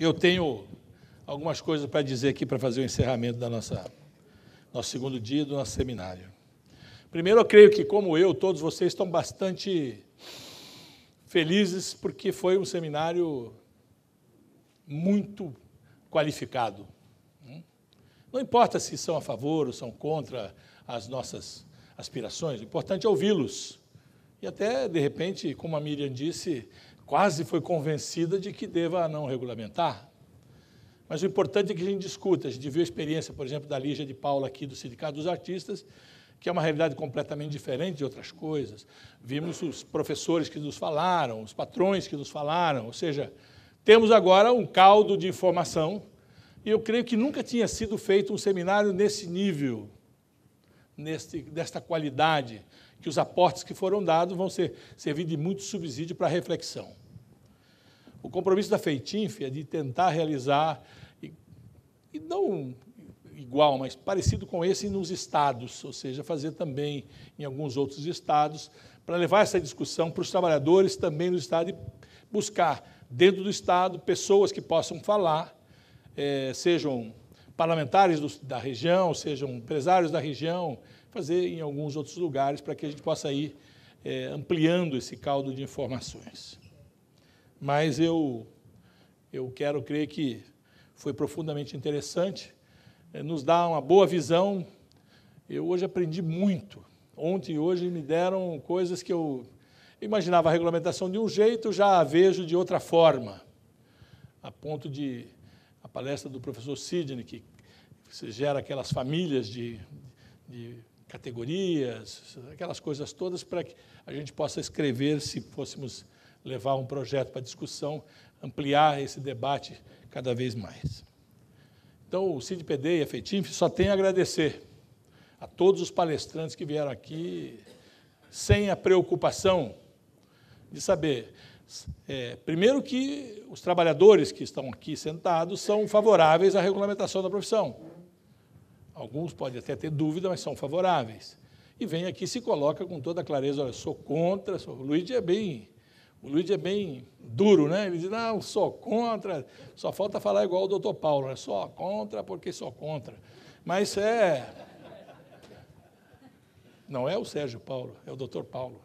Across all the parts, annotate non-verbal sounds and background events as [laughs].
Eu tenho algumas coisas para dizer aqui para fazer o encerramento da nossa nosso segundo dia do nosso seminário. Primeiro, eu creio que, como eu, todos vocês estão bastante felizes porque foi um seminário muito qualificado. Não importa se são a favor ou são contra as nossas aspirações, o importante é ouvi-los. E até, de repente, como a Miriam disse, quase foi convencida de que deva não regulamentar. Mas o importante é que a gente discuta. A gente viu a experiência, por exemplo, da Lígia de Paula aqui do Sindicato dos Artistas, que é uma realidade completamente diferente de outras coisas. Vimos os professores que nos falaram, os patrões que nos falaram, ou seja, temos agora um caldo de informação e eu creio que nunca tinha sido feito um seminário nesse nível, neste, desta qualidade, que os aportes que foram dados vão ser, servir de muito subsídio para reflexão. O compromisso da Feitinf é de tentar realizar, e, e não igual, mas parecido com esse nos estados, ou seja, fazer também em alguns outros estados, para levar essa discussão para os trabalhadores também no estado e buscar dentro do estado pessoas que possam falar, eh, sejam parlamentares do, da região, sejam empresários da região, fazer em alguns outros lugares para que a gente possa ir eh, ampliando esse caldo de informações mas eu, eu quero crer que foi profundamente interessante, eh, nos dá uma boa visão. Eu hoje aprendi muito. Ontem e hoje me deram coisas que eu imaginava a regulamentação de um jeito, já a vejo de outra forma. A ponto de a palestra do professor Sidney, que gera aquelas famílias de, de categorias, aquelas coisas todas, para que a gente possa escrever, se fôssemos levar um projeto para discussão, ampliar esse debate cada vez mais. Então, o CIDPD e a FETINF só tem a agradecer a todos os palestrantes que vieram aqui, sem a preocupação de saber, é, primeiro, que os trabalhadores que estão aqui sentados são favoráveis à regulamentação da profissão. Alguns podem até ter dúvida, mas são favoráveis. E vem aqui e se coloca com toda a clareza: olha, sou contra, sou... o Luiz é bem o Luiz é bem duro, né? Ele diz, não, sou contra, só falta falar igual o doutor Paulo, né? só contra porque sou contra. Mas é. Não é o Sérgio Paulo, é o doutor Paulo.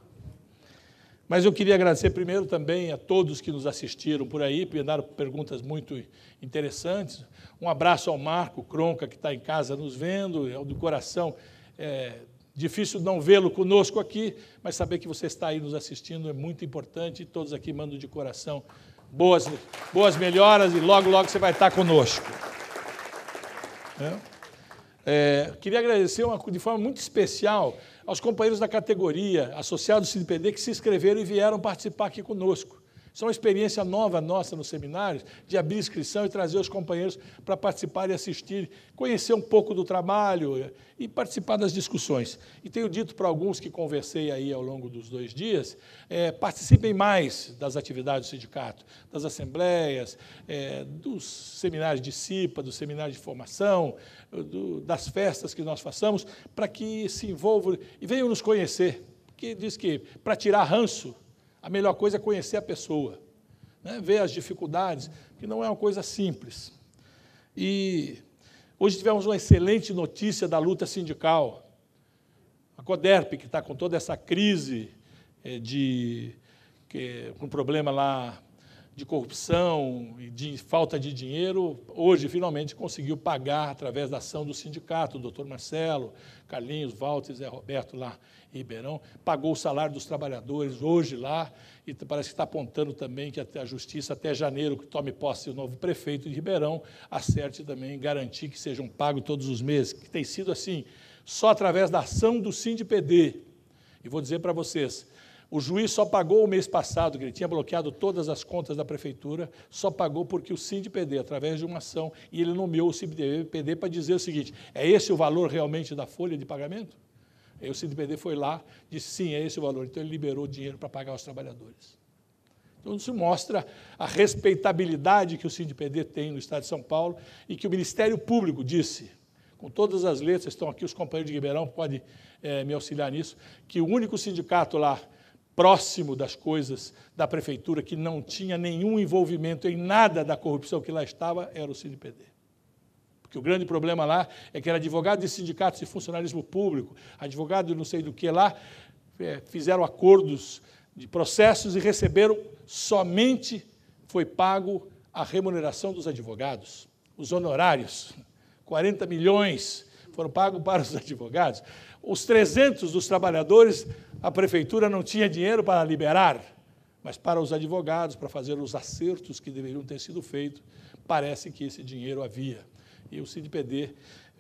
Mas eu queria agradecer primeiro também a todos que nos assistiram por aí, mandaram perguntas muito interessantes. Um abraço ao Marco Cronca, que está em casa nos vendo, é do coração. É, Difícil não vê-lo conosco aqui, mas saber que você está aí nos assistindo é muito importante. Todos aqui mandam de coração boas, boas melhoras e logo, logo você vai estar conosco. Né? É, queria agradecer uma, de forma muito especial aos companheiros da categoria, associados do CIDPD, que se inscreveram e vieram participar aqui conosco. Isso é uma experiência nova nossa nos seminários, de abrir inscrição e trazer os companheiros para participar e assistir, conhecer um pouco do trabalho e participar das discussões. E tenho dito para alguns que conversei aí ao longo dos dois dias, é, participem mais das atividades do sindicato, das assembleias, é, dos seminários de CIPA, dos seminários de formação, do, das festas que nós façamos, para que se envolvam e venham nos conhecer. Porque diz que para tirar ranço, a melhor coisa é conhecer a pessoa, né? ver as dificuldades, que não é uma coisa simples. E hoje tivemos uma excelente notícia da luta sindical. A Coderp, que está com toda essa crise eh, de, que, com problema lá de corrupção e de falta de dinheiro, hoje finalmente conseguiu pagar através da ação do sindicato, o doutor Marcelo, Carlinhos, Walter, Zé Roberto lá em Ribeirão, pagou o salário dos trabalhadores hoje lá, e parece que está apontando também que a justiça, até janeiro, que tome posse o novo prefeito de Ribeirão, acerte também garantir que sejam pagos todos os meses, que tem sido assim, só através da ação do SINDPD. E vou dizer para vocês, o juiz só pagou o mês passado, que ele tinha bloqueado todas as contas da prefeitura, só pagou porque o CIDPD, através de uma ação, e ele nomeou o CIDPD para dizer o seguinte: é esse o valor realmente da folha de pagamento? Aí o CIDPD foi lá, disse sim, é esse o valor. Então ele liberou dinheiro para pagar os trabalhadores. Então isso mostra a respeitabilidade que o CIDPD tem no Estado de São Paulo e que o Ministério Público disse, com todas as letras, estão aqui os companheiros de Ribeirão, podem é, me auxiliar nisso, que o único sindicato lá próximo das coisas da prefeitura, que não tinha nenhum envolvimento em nada da corrupção que lá estava, era o CNPD. Porque o grande problema lá é que era advogado de sindicatos de funcionalismo público, advogado de não sei do que lá, é, fizeram acordos de processos e receberam somente foi pago a remuneração dos advogados, os honorários, 40 milhões foram pagos para os [laughs] advogados. Os 300 dos trabalhadores a prefeitura não tinha dinheiro para liberar, mas para os advogados, para fazer os acertos que deveriam ter sido feitos, parece que esse dinheiro havia. E o CIDPD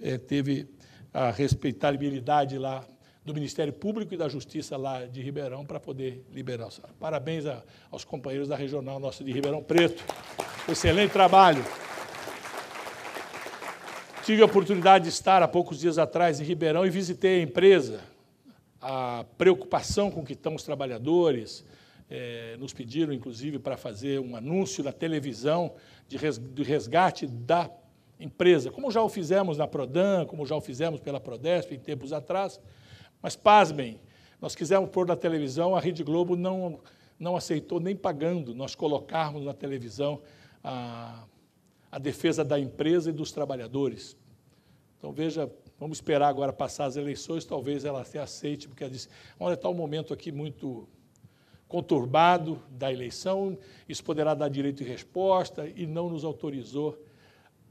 eh, teve a respeitabilidade lá do Ministério Público e da Justiça lá de Ribeirão para poder liberar. Parabéns a, aos companheiros da regional nossa de Ribeirão Preto. Excelente trabalho. Tive a oportunidade de estar há poucos dias atrás em Ribeirão e visitei a empresa a preocupação com que estão os trabalhadores. É, nos pediram, inclusive, para fazer um anúncio na televisão de, resgate da empresa, como já o fizemos na Prodan, como já o fizemos pela Prodesp em tempos atrás. Mas, pasmem, nós quisemos pôr na televisão, a Rede Globo não, não aceitou nem pagando nós colocarmos na televisão a, a defesa da empresa e dos trabalhadores. Então, veja Vamos esperar agora passar as eleições, talvez ela até aceite, porque ela disse: olha, está um momento aqui muito conturbado da eleição, isso poderá dar direito de resposta, e não nos autorizou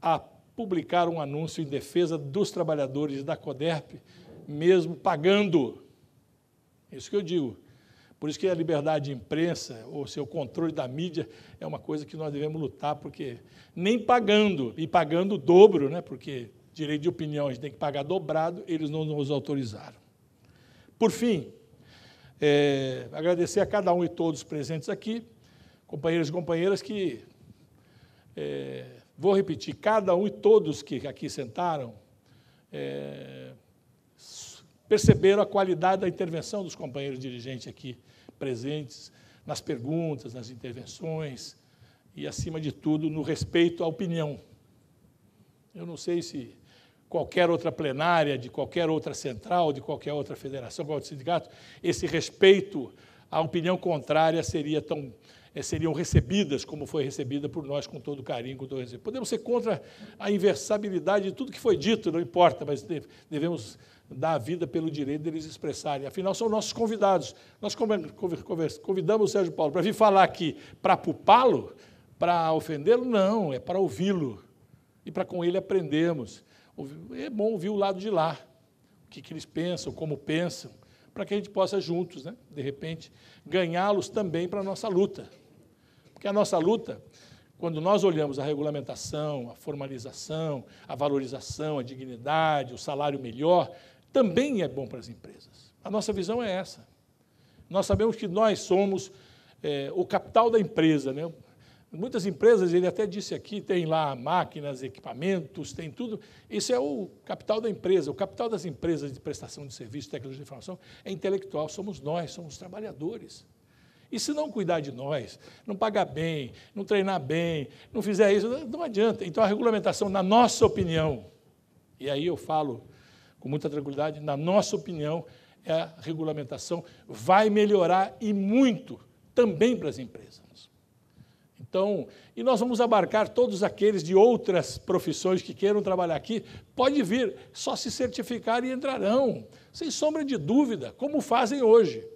a publicar um anúncio em defesa dos trabalhadores da CODERP, mesmo pagando. É isso que eu digo. Por isso que a liberdade de imprensa, ou seu controle da mídia, é uma coisa que nós devemos lutar, porque nem pagando, e pagando o dobro, né, porque direito de opinião a gente tem que pagar dobrado, eles não nos autorizaram. Por fim, é, agradecer a cada um e todos presentes aqui, companheiros e companheiras que, é, vou repetir, cada um e todos que aqui sentaram, é, perceberam a qualidade da intervenção dos companheiros dirigentes aqui presentes, nas perguntas, nas intervenções e, acima de tudo, no respeito à opinião. Eu não sei se qualquer outra plenária, de qualquer outra central, de qualquer outra federação, qualquer outro sindicato, esse respeito à opinião contrária seria tão eh, seriam recebidas como foi recebida por nós com todo carinho, com todo respeito. Podemos ser contra a inversabilidade de tudo que foi dito, não importa, mas devemos dar a vida pelo direito deles expressarem. Afinal, são nossos convidados. Nós convidamos o Sérgio Paulo para vir falar aqui para pupá-lo, para ofendê-lo, não, é para ouvi-lo e para com ele aprendermos. É bom ouvir o lado de lá, o que, que eles pensam, como pensam, para que a gente possa juntos, né, de repente, ganhá-los também para a nossa luta. Porque a nossa luta, quando nós olhamos a regulamentação, a formalização, a valorização, a dignidade, o salário melhor, também é bom para as empresas. A nossa visão é essa. Nós sabemos que nós somos é, o capital da empresa, né? Muitas empresas, ele até disse aqui, tem lá máquinas, equipamentos, tem tudo. Isso é o capital da empresa. O capital das empresas de prestação de serviço, tecnologia de informação, é intelectual. Somos nós, somos os trabalhadores. E se não cuidar de nós, não pagar bem, não treinar bem, não fizer isso, não adianta. Então, a regulamentação, na nossa opinião, e aí eu falo com muita tranquilidade, na nossa opinião, é a regulamentação vai melhorar e muito também para as empresas. Então, e nós vamos abarcar todos aqueles de outras profissões que queiram trabalhar aqui. Pode vir, só se certificar e entrarão, sem sombra de dúvida, como fazem hoje.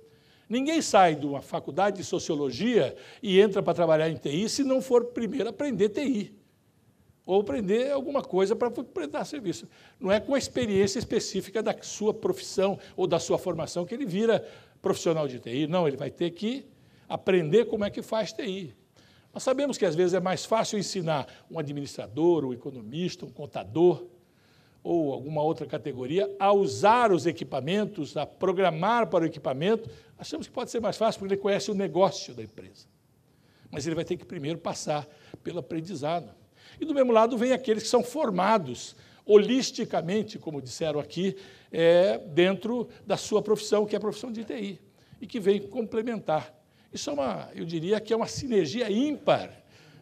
Ninguém sai de uma faculdade de sociologia e entra para trabalhar em TI se não for primeiro aprender TI. Ou aprender alguma coisa para prestar serviço. Não é com a experiência específica da sua profissão ou da sua formação que ele vira profissional de TI. Não, ele vai ter que aprender como é que faz TI. Nós sabemos que às vezes é mais fácil ensinar um administrador, um economista, um contador ou alguma outra categoria a usar os equipamentos, a programar para o equipamento. Achamos que pode ser mais fácil porque ele conhece o negócio da empresa. Mas ele vai ter que primeiro passar pelo aprendizado. E do mesmo lado vem aqueles que são formados holisticamente, como disseram aqui, é, dentro da sua profissão, que é a profissão de TI, e que vem complementar isso é uma, eu diria que é uma sinergia ímpar.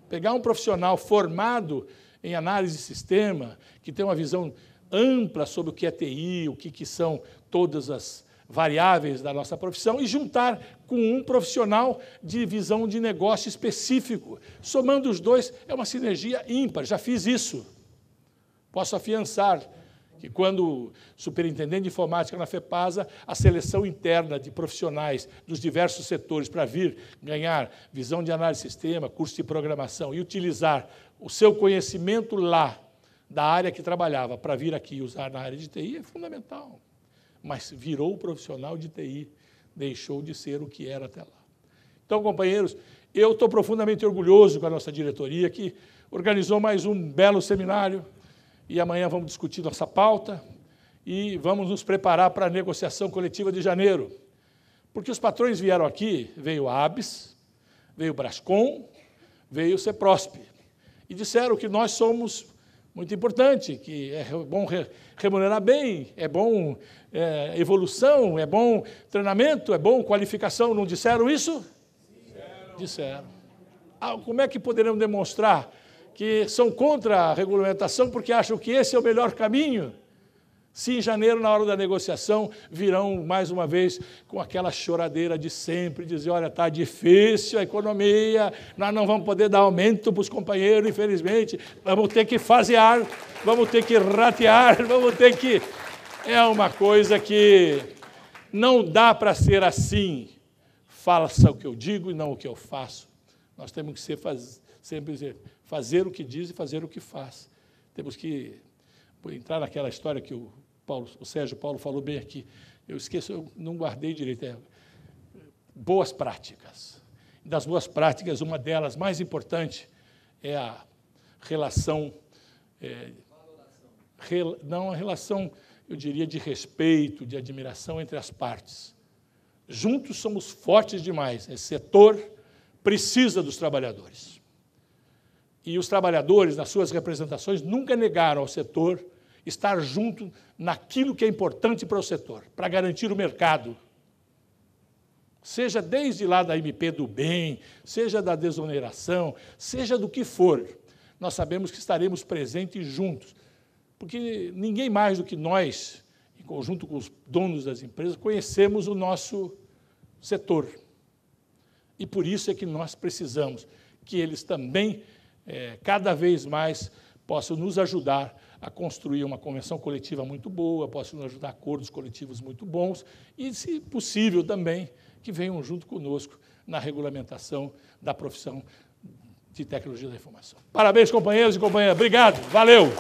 Pegar um profissional formado em análise de sistema, que tem uma visão ampla sobre o que é TI, o que, que são todas as variáveis da nossa profissão, e juntar com um profissional de visão de negócio específico. Somando os dois, é uma sinergia ímpar. Já fiz isso. Posso afiançar que quando superintendente de informática na FEPASA, a seleção interna de profissionais dos diversos setores para vir ganhar visão de análise de sistema, curso de programação e utilizar o seu conhecimento lá da área que trabalhava para vir aqui usar na área de TI é fundamental. Mas virou profissional de TI, deixou de ser o que era até lá. Então, companheiros, eu estou profundamente orgulhoso com a nossa diretoria que organizou mais um belo seminário e amanhã vamos discutir nossa pauta e vamos nos preparar para a negociação coletiva de janeiro. Porque os patrões vieram aqui, veio a ABS, veio o Brascom, veio o CEPROSP, e disseram que nós somos muito importante, que é bom remunerar bem, é bom é, evolução, é bom treinamento, é bom qualificação. Não disseram isso? Disseram. Ah, como é que poderemos demonstrar que são contra a regulamentação porque acham que esse é o melhor caminho. Se em janeiro, na hora da negociação, virão mais uma vez com aquela choradeira de sempre, dizer: olha, está difícil a economia, nós não vamos poder dar aumento para os companheiros, infelizmente, vamos ter que fasear, vamos ter que ratear, [laughs] vamos ter que. É uma coisa que não dá para ser assim. Faça o que eu digo e não o que eu faço. Nós temos que ser, faz... sempre dizer: fazer o que diz e fazer o que faz. Temos que entrar naquela história que o, Paulo, o Sérgio Paulo falou bem aqui. Eu esqueço, eu não guardei direito. É, boas práticas. Das boas práticas, uma delas, mais importante, é a relação. É, rel, não, a relação, eu diria, de respeito, de admiração entre as partes. Juntos somos fortes demais. Esse setor precisa dos trabalhadores e os trabalhadores, nas suas representações, nunca negaram ao setor estar junto naquilo que é importante para o setor, para garantir o mercado. Seja desde lá da MP do bem, seja da desoneração, seja do que for, nós sabemos que estaremos presentes juntos, porque ninguém mais do que nós, em conjunto com os donos das empresas, conhecemos o nosso setor. E por isso é que nós precisamos que eles também é, cada vez mais possam nos ajudar a construir uma convenção coletiva muito boa, possam nos ajudar a acordos coletivos muito bons e, se possível, também que venham junto conosco na regulamentação da profissão de tecnologia da informação. Parabéns, companheiros e companheiras. Obrigado. Valeu.